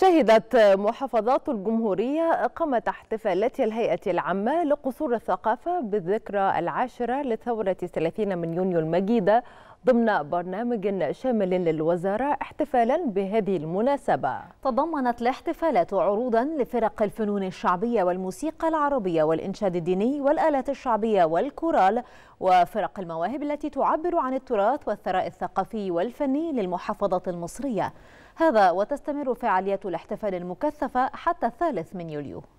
شهدت محافظات الجمهورية إقامة احتفالات الهيئة العامة لقصور الثقافة بالذكرى العاشرة لثورة 30 من يونيو المجيدة ضمن برنامج شامل للوزارة احتفالا بهذه المناسبة تضمنت الاحتفالات عروضا لفرق الفنون الشعبية والموسيقى العربية والإنشاد الديني والآلات الشعبية والكورال وفرق المواهب التي تعبر عن التراث والثراء الثقافي والفني للمحافظة المصرية هذا وتستمر فعاليات الاحتفال المكثفة حتى الثالث من يوليو